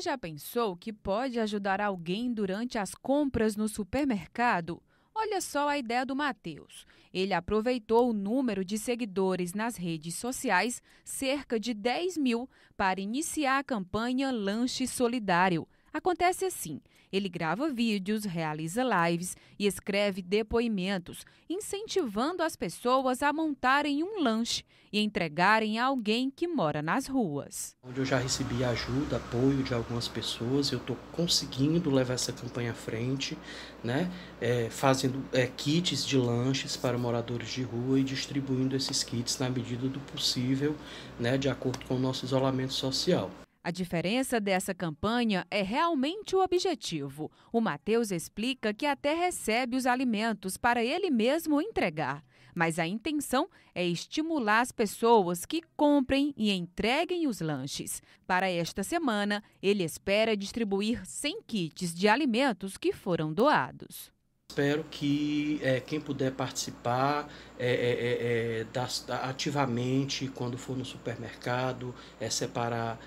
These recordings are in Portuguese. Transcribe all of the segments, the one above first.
já pensou que pode ajudar alguém durante as compras no supermercado? Olha só a ideia do Matheus. Ele aproveitou o número de seguidores nas redes sociais, cerca de 10 mil, para iniciar a campanha Lanche Solidário. Acontece assim: ele grava vídeos, realiza lives e escreve depoimentos, incentivando as pessoas a montarem um lanche e entregarem a alguém que mora nas ruas. Onde eu já recebi ajuda, apoio de algumas pessoas, eu estou conseguindo levar essa campanha à frente, né? É, fazendo é, kits de lanches para moradores de rua e distribuindo esses kits na medida do possível, né? De acordo com o nosso isolamento social. A diferença dessa campanha é realmente o objetivo. O Matheus explica que até recebe os alimentos para ele mesmo entregar, mas a intenção é estimular as pessoas que comprem e entreguem os lanches. Para esta semana, ele espera distribuir 100 kits de alimentos que foram doados espero que é, quem puder participar é, é, é, é da, ativamente quando for no supermercado é, separar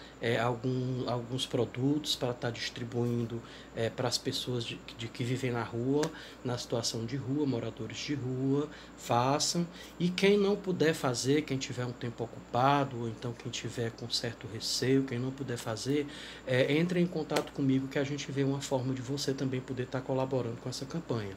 algum, alguns produtos para estar tá distribuindo para as pessoas de, de, que vivem na rua na situação de rua moradores de rua façam e quem não puder fazer quem tiver um tempo ocupado ou então quem tiver com certo receio quem não puder fazer entre em contato comigo que a gente vê uma forma de você também poder estar tá colaborando com essa campanha